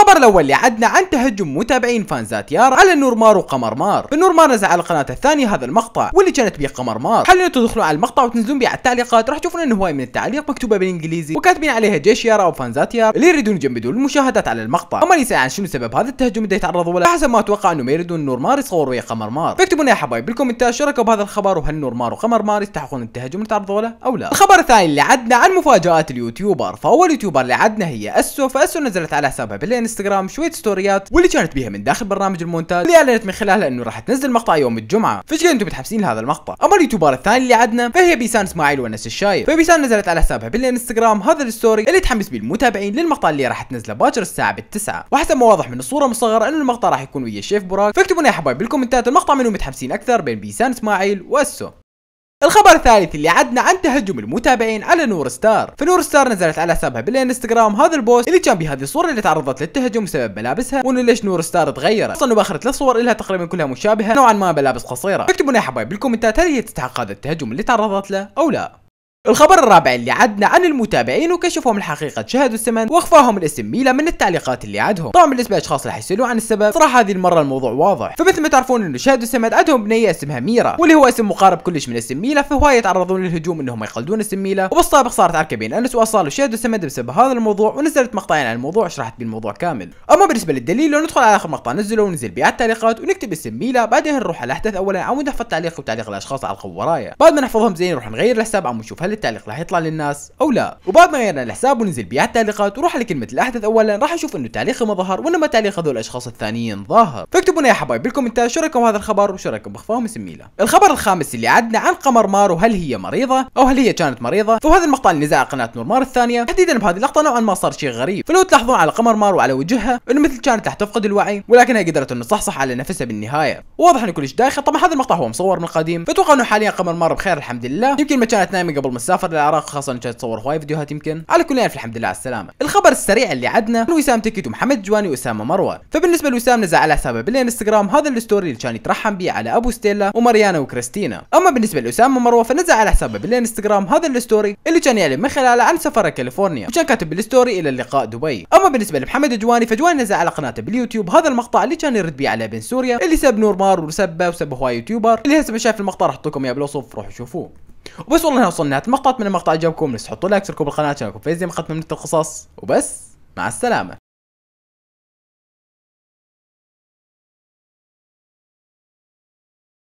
الخبر الاول اللي عدنا عن تهجم متابعين فانزات يارا على نور مار وقمر مار فنور مار نزل على القناه الثانيه هذا المقطع واللي كانت بيه قمر مار حاليا تدخلوا تدخلون على المقطع وتنزلون بيه على التعليقات راح تشوفون ان هواي من التعليق مكتوبه بالانجليزي وكاتبين عليها جيش يارا فانزات يارا اللي يريدون يجمدون المشاهدات على المقطع اما اللي عن شنو سبب هذا التهجم اللي يتعرضوا له حسب ما اتوقع ما يريدون نورمار يصور ويا قمر مار فاكتبوا لنا يا حبايب بالكومنتات شاركوا بهذا الخبر وهل نور مار وقمر مار يستحقون التهجم اللي تعرضوا له او لا الخبر الثاني اللي عدنا عن مفاجات اليوتيوبر فاول يوتيوبر اللي عدنا هي اسو فاسو نزلت على حسابها بالانستغرام انستغرام شويه ستوريات واللي كانت بيها من داخل برنامج المونتاج اللي اعلنت من خلالها انه راح تنزل مقطع يوم الجمعه فشكل انتم متحمسين لهذا المقطع اما اليوتيوبر الثاني اللي عندنا فهي بيسان اسماعيل ونس الشايب فبيسان نزلت على حسابها بالانستغرام هذا الستوري اللي تحمس بيه المتابعين للمقطع اللي راح تنزله باكر الساعه بالتسعة وحسب ما واضح من الصوره المصغره انه المقطع راح يكون ويا الشيف براك فاكتبوا لنا يا حبايب بالكومنتات المقطع منو متحمسين اكثر بين بيسان اسماعيل واسو الخبر الثالث اللي عدنا عن تهجم المتابعين على نور ستار فنور ستار نزلت على حسابها بالانستغرام هذا البوست اللي كان بهذه الصوره اللي تعرضت للتهجم بسبب ملابسها وانه ليش نور ستار تغيرت اصلا باخرت باخر صور لها تقريبا كلها مشابهه نوعا ما ملابس قصيره اكتبوا لنا يا حبايب بالكومنتات هل هي تستحق هذا التهجم اللي تعرضت له او لا الخبر الرابع اللي عدنا عن المتابعين وكشفهم الحقيقة شاهدوا السمن واخفاهم الاسم ميلا من التعليقات اللي عدهم طبعا بالنسبة لاشخاص اللي حيسألوا عن السبب صراحة هذه المرة الموضوع واضح فمثل ما تعرفون انه شاهدوا السمن عدهم بنية اسمها ميرا واللي هو اسم مقارب كلش من اسم ميلا فهو يتعرضون للهجوم انهم يقلدون اسم ميلا وبالسابق صارت عركة بين انس واصال وشاهدوا السمن بسبب هذا الموضوع ونزلت مقطعين عن الموضوع شرحت بالموضوع كامل اما بالنسبة للدليل لو ندخل على اخر مقطع نزله ونزل بيع التعليقات ونكتب اسم ميلا بعدين نروح على الاحداث اولا عمود نحفظ وتعليق الاشخاص على القوة ورايا بعد ما نحفظهم زين نروح نغير الحساب عم نشوف هل التعليق راح يطلع للناس او لا وبعد ما غيرنا الحساب وننزل بيع التعليقات وروح على كلمه الاحدث اولا راح اشوف انه تعليقي ما ظهر وانما تعليق هذول الاشخاص الثانيين ظاهر فاكتبوا لنا يا حبايب بالكومنتات شو رايكم هذا الخبر وشو رايكم بخفاهم سميله الخبر الخامس اللي عدنا عن قمر مار وهل هي مريضه او هل هي كانت مريضه فهذا المقطع اللي نزع قناه نور مار الثانيه تحديدا بهذه اللقطه نوعا ما صار شيء غريب فلو تلاحظون على قمر مار وعلى وجهها انه مثل كانت راح تفقد الوعي ولكنها قدرت انه تصحصح على نفسها بالنهايه واضح انه كلش دايخه طبعا هذا المقطع هو مصور من القديم فتوقع انه حاليا قمر مار بخير الحمد لله يمكن ما كانت نايمه قبل ما السفر للعراق خاصه كانت تصور هواي فيديوهات يمكن على كل الف يعني الحمد لله على السلامه الخبر السريع اللي عدنا من وسام تكت ومحمد جواني واسامه مروه فبالنسبه لوسام نزل على حسابه بالانستغرام هذا الستوري اللي كان يترحم به على ابو ستيلا وماريانا وكريستينا اما بالنسبه لاسامه مروه فنزل على حسابه بالانستغرام هذا الستوري اللي كان يعلن من خلاله عن سفره كاليفورنيا وكان كاتب بالستوري الى اللقاء دبي اما بالنسبه لمحمد جواني فجواني نزل على قناته باليوتيوب هذا المقطع اللي كان يرد به على بن سوريا اللي سب نور مار وسبه وسب هواي يوتيوبر اللي هسه شاف المقطع راح احط لكم اياه بالوصف روحوا شوفوه وبس والله وصلنا نهايه المقطع اتمنى المقطع عجبكم لا تحطوا لايك تشتركوا بالقناه عشان يكون فيزي مقدمه من القصص وبس مع السلامه